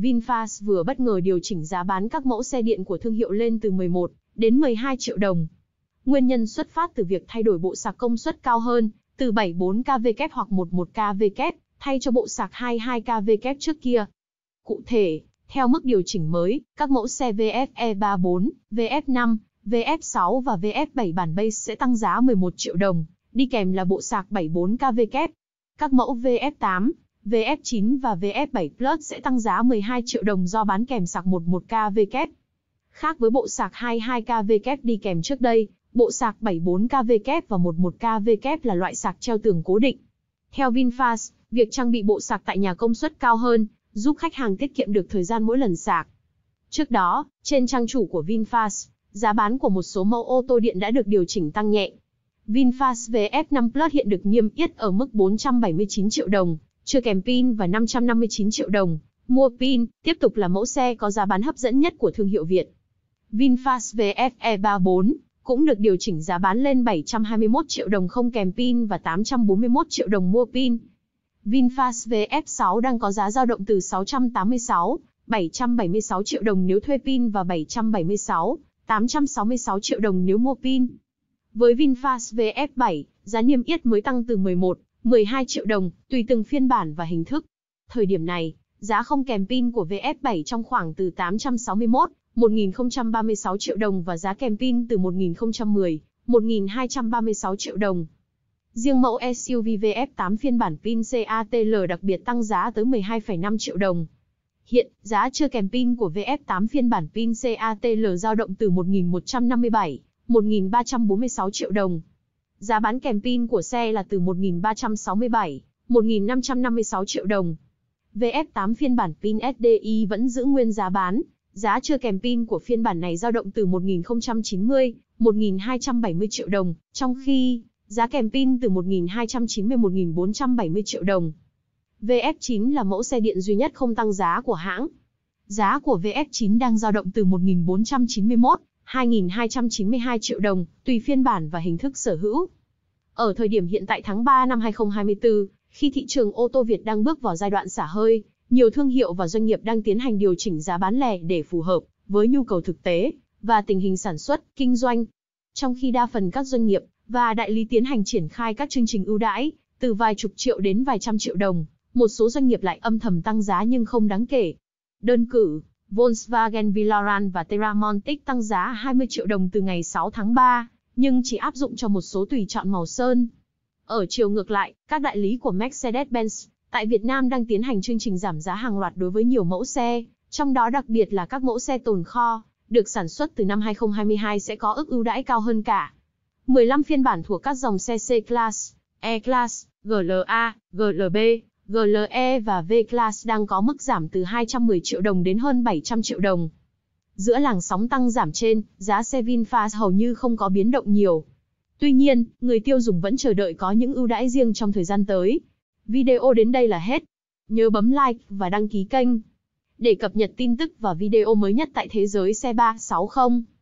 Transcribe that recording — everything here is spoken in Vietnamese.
VinFast vừa bất ngờ điều chỉnh giá bán các mẫu xe điện của thương hiệu lên từ 11 đến 12 triệu đồng. Nguyên nhân xuất phát từ việc thay đổi bộ sạc công suất cao hơn, từ 74 kW hoặc 11 kW, thay cho bộ sạc 22 kW trước kia. Cụ thể, theo mức điều chỉnh mới, các mẫu xe VFE34, VF5, VF6 và VF7 bản base sẽ tăng giá 11 triệu đồng, đi kèm là bộ sạc 74 kW. Các mẫu VF8, VF9 và VF7 Plus sẽ tăng giá 12 triệu đồng do bán kèm sạc 11KW. Khác với bộ sạc 22KW đi kèm trước đây, bộ sạc 74KW và 11KW là loại sạc treo tường cố định. Theo VinFast, việc trang bị bộ sạc tại nhà công suất cao hơn, giúp khách hàng tiết kiệm được thời gian mỗi lần sạc. Trước đó, trên trang chủ của VinFast, giá bán của một số mẫu ô tô điện đã được điều chỉnh tăng nhẹ. VinFast VF5 Plus hiện được niêm yết ở mức 479 triệu đồng, chưa kèm pin và 559 triệu đồng, mua pin, tiếp tục là mẫu xe có giá bán hấp dẫn nhất của thương hiệu Việt. VinFast VFE 34 cũng được điều chỉnh giá bán lên 721 triệu đồng không kèm pin và 841 triệu đồng mua pin. VinFast VF6 đang có giá dao động từ 686, 776 triệu đồng nếu thuê pin và 776, 866 triệu đồng nếu mua pin. Với VinFast VF7, giá niêm yết mới tăng từ 11, 12 triệu đồng, tùy từng phiên bản và hình thức. Thời điểm này, giá không kèm pin của VF7 trong khoảng từ 861, 1036 triệu đồng và giá kèm pin từ 1010, 1236 triệu đồng. Riêng mẫu SUV VF8 phiên bản pin CATL đặc biệt tăng giá tới 12,5 triệu đồng. Hiện, giá chưa kèm pin của VF8 phiên bản pin CATL dao động từ 1.157, 1.346 triệu đồng. Giá bán kèm pin của xe là từ 1.367, 1.556 triệu đồng. VF8 phiên bản pin SDI vẫn giữ nguyên giá bán, giá chưa kèm pin của phiên bản này dao động từ 1.090, 1.270 triệu đồng, trong khi giá kèm pin từ 1.290, 1.470 triệu đồng. VF9 là mẫu xe điện duy nhất không tăng giá của hãng. Giá của VF9 đang dao động từ 1.491, 2.292 triệu đồng, tùy phiên bản và hình thức sở hữu. Ở thời điểm hiện tại tháng 3 năm 2024, khi thị trường ô tô Việt đang bước vào giai đoạn xả hơi, nhiều thương hiệu và doanh nghiệp đang tiến hành điều chỉnh giá bán lẻ để phù hợp với nhu cầu thực tế và tình hình sản xuất, kinh doanh. Trong khi đa phần các doanh nghiệp và đại lý tiến hành triển khai các chương trình ưu đãi từ vài chục triệu đến vài trăm triệu đồng, một số doanh nghiệp lại âm thầm tăng giá nhưng không đáng kể. Đơn cử, Volkswagen Villaran và Terramontic tăng giá 20 triệu đồng từ ngày 6 tháng 3, nhưng chỉ áp dụng cho một số tùy chọn màu sơn. Ở chiều ngược lại, các đại lý của Mercedes-Benz tại Việt Nam đang tiến hành chương trình giảm giá hàng loạt đối với nhiều mẫu xe, trong đó đặc biệt là các mẫu xe tồn kho, được sản xuất từ năm 2022 sẽ có ước ưu đãi cao hơn cả. 15 phiên bản thuộc các dòng xe C-Class, E-Class, GLA, GLB, GLE và V-Class đang có mức giảm từ 210 triệu đồng đến hơn 700 triệu đồng. Giữa làng sóng tăng giảm trên, giá xe VinFast hầu như không có biến động nhiều. Tuy nhiên, người tiêu dùng vẫn chờ đợi có những ưu đãi riêng trong thời gian tới. Video đến đây là hết. Nhớ bấm like và đăng ký kênh để cập nhật tin tức và video mới nhất tại thế giới xe 360.